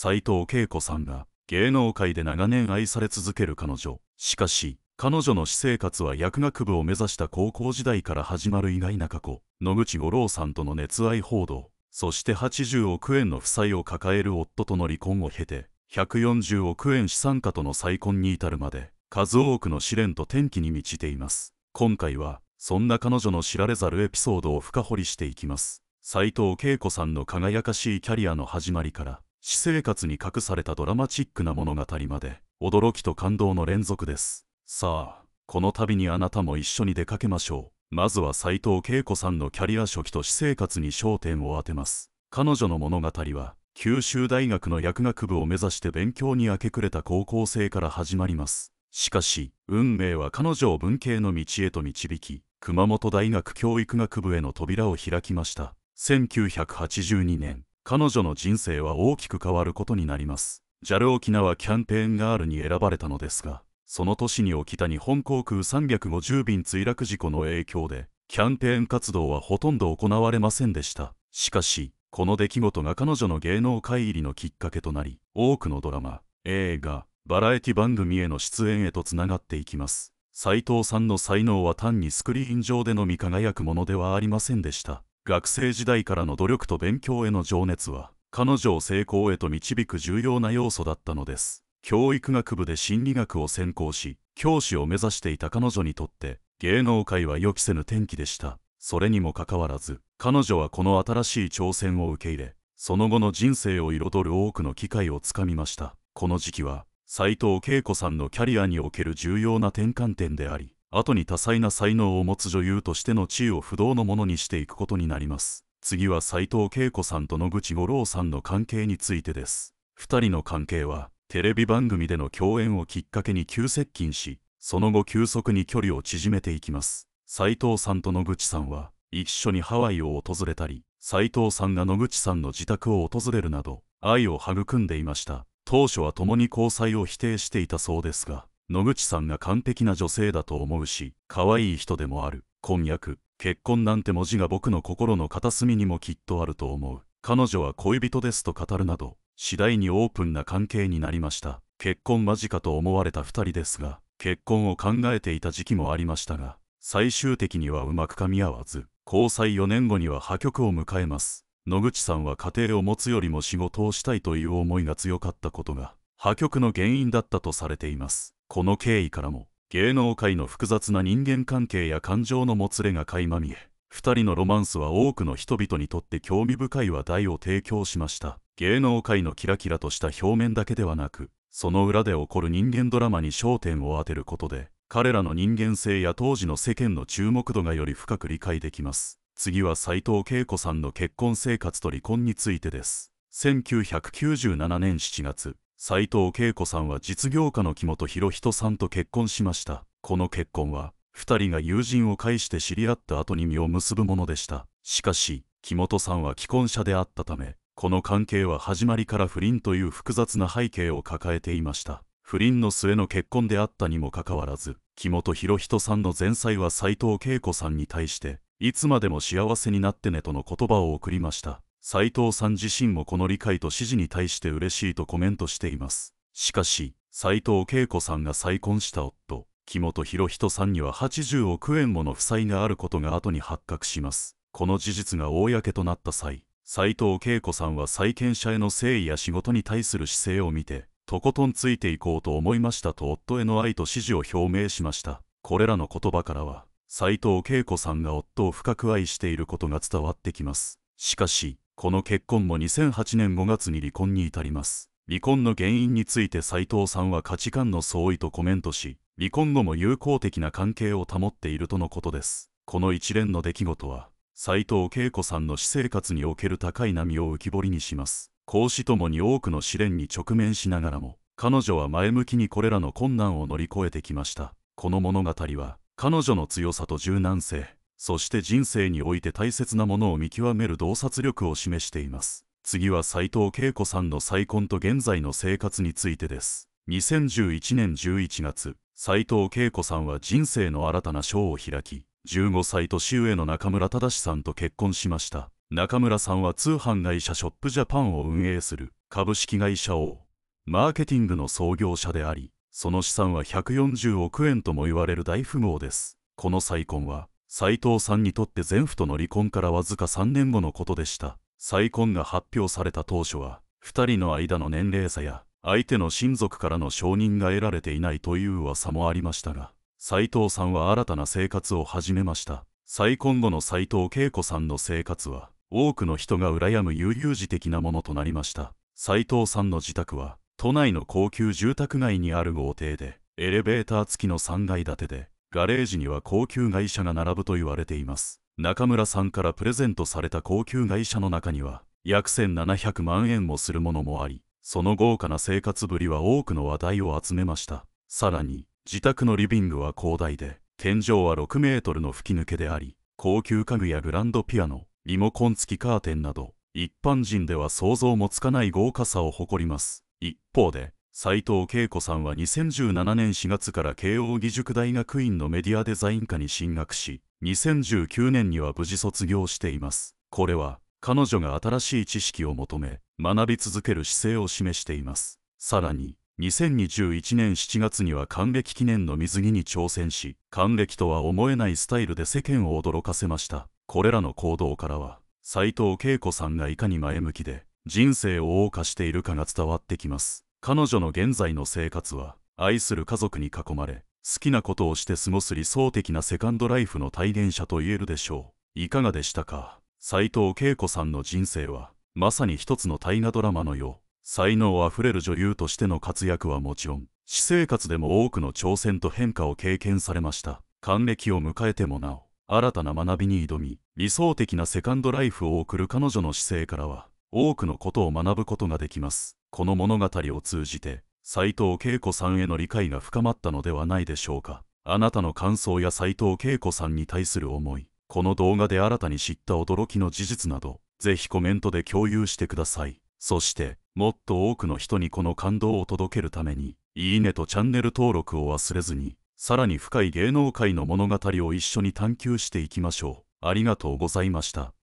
斎藤恵子さんが芸能界で長年愛され続ける彼女しかし彼女の私生活は薬学部を目指した高校時代から始まる意外な過去野口五郎さんとの熱愛報道そして80億円の負債を抱える夫との離婚を経て140億円資産家との再婚に至るまで数多くの試練と転機に満ちています今回はそんな彼女の知られざるエピソードを深掘りしていきます斎藤恵子さんの輝かしいキャリアの始まりから私生活に隠されたドラマチックな物語まで驚きと感動の連続ですさあこの旅にあなたも一緒に出かけましょうまずは斎藤恵子さんのキャリア初期と私生活に焦点を当てます彼女の物語は九州大学の薬学部を目指して勉強に明け暮れた高校生から始まりますしかし運命は彼女を文系の道へと導き熊本大学教育学部への扉を開きました1982年彼女の人生は大きく変わることになります JAL 沖縄キャンペーンガールに選ばれたのですがその年に起きた日本航空350便墜落事故の影響でキャンペーン活動はほとんど行われませんでしたしかしこの出来事が彼女の芸能界入りのきっかけとなり多くのドラマ映画バラエティ番組への出演へとつながっていきます斉藤さんの才能は単にスクリーン上でのみ輝くものではありませんでした学生時代からの努力と勉強への情熱は彼女を成功へと導く重要な要素だったのです教育学部で心理学を専攻し教師を目指していた彼女にとって芸能界は予期せぬ転機でしたそれにもかかわらず彼女はこの新しい挑戦を受け入れその後の人生を彩る多くの機会をつかみましたこの時期は斎藤恵子さんのキャリアにおける重要な転換点であり後に多彩な才能を持つ女優としての地位を不動のものにしていくことになります次は斉藤恵子さんと野口五郎さんの関係についてです二人の関係はテレビ番組での共演をきっかけに急接近しその後急速に距離を縮めていきます斉藤さんと野口さんは一緒にハワイを訪れたり斉藤さんが野口さんの自宅を訪れるなど愛を育んでいました当初は共に交際を否定していたそうですが野口さんが完璧な女性だと思うし可愛い人でもある婚約結婚なんて文字が僕の心の片隅にもきっとあると思う彼女は恋人ですと語るなど次第にオープンな関係になりました結婚間近と思われた2人ですが結婚を考えていた時期もありましたが最終的にはうまくかみ合わず交際4年後には破局を迎えます野口さんは家庭を持つよりも仕事をしたいという思いが強かったことが破局の原因だったとされていますこの経緯からも芸能界の複雑な人間関係や感情のもつれが垣間見え2人のロマンスは多くの人々にとって興味深い話題を提供しました芸能界のキラキラとした表面だけではなくその裏で起こる人間ドラマに焦点を当てることで彼らの人間性や当時の世間の注目度がより深く理解できます次は斉藤恵子さんの結婚生活と離婚についてです1997年7月斎藤恵子さんは実業家の木本博人さんと結婚しましたこの結婚は2人が友人を介して知り合った後に身を結ぶものでしたしかし木本さんは既婚者であったためこの関係は始まりから不倫という複雑な背景を抱えていました不倫の末の結婚であったにもかかわらず木本博人さんの前妻は斎藤恵子さんに対していつまでも幸せになってねとの言葉を送りました斉藤さん自身もこの理解と支持に対して嬉しいとコメントしています。しかし、斉藤恵子さんが再婚した夫、木本博人さんには80億円もの負債があることが後に発覚します。この事実が公となった際、斉藤恵子さんは債権者への誠意や仕事に対する姿勢を見て、とことんついていこうと思いましたと夫への愛と支持を表明しました。これらの言葉からは、斉藤恵子さんが夫を深く愛していることが伝わってきます。しかし、この結婚も2008年5月に離婚に至ります。離婚の原因について斉藤さんは価値観の相違とコメントし、離婚後も友好的な関係を保っているとのことです。この一連の出来事は、斉藤恵子さんの私生活における高い波を浮き彫りにします。公私ともに多くの試練に直面しながらも、彼女は前向きにこれらの困難を乗り越えてきました。この物語は、彼女の強さと柔軟性、そして人生において大切なものを見極める洞察力を示しています次は斉藤恵子さんの再婚と現在の生活についてです2011年11月斉藤恵子さんは人生の新たな章を開き15歳年上の中村忠さんと結婚しました中村さんは通販会社ショップジャパンを運営する株式会社王。マーケティングの創業者でありその資産は140億円とも言われる大富豪ですこの再婚は斉藤さんにとって前夫との離婚からわずか3年後のことでした再婚が発表された当初は2人の間の年齢差や相手の親族からの承認が得られていないという噂もありましたが斉藤さんは新たな生活を始めました再婚後の斉藤恵子さんの生活は多くの人が羨む悠々自適なものとなりました斉藤さんの自宅は都内の高級住宅街にある豪邸でエレベーター付きの3階建てでガレージには高級外車が並ぶと言われています中村さんからプレゼントされた高級外車の中には約1700万円もするものもありその豪華な生活ぶりは多くの話題を集めましたさらに自宅のリビングは広大で天井は6メートルの吹き抜けであり高級家具やグランドピアノリモコン付きカーテンなど一般人では想像もつかない豪華さを誇ります一方で斉藤恵子さんは2017年4月から慶應義塾大学院のメディアデザイン科に進学し2019年には無事卒業していますこれは彼女が新しい知識を求め学び続ける姿勢を示していますさらに2021年7月には還暦記念の水着に挑戦し還暦とは思えないスタイルで世間を驚かせましたこれらの行動からは斎藤恵子さんがいかに前向きで人生を謳歌しているかが伝わってきます彼女の現在の生活は愛する家族に囲まれ好きなことをして過ごす理想的なセカンドライフの体現者と言えるでしょういかがでしたか斎藤恵子さんの人生はまさに一つの大河ドラマのよう才能あふれる女優としての活躍はもちろん私生活でも多くの挑戦と変化を経験されました還暦を迎えてもなお新たな学びに挑み理想的なセカンドライフを送る彼女の姿勢からは多くのことを学ぶことができますこの物語を通じて斎藤恵子さんへの理解が深まったのではないでしょうかあなたの感想や斎藤恵子さんに対する思いこの動画で新たに知った驚きの事実などぜひコメントで共有してくださいそしてもっと多くの人にこの感動を届けるためにいいねとチャンネル登録を忘れずにさらに深い芸能界の物語を一緒に探求していきましょうありがとうございました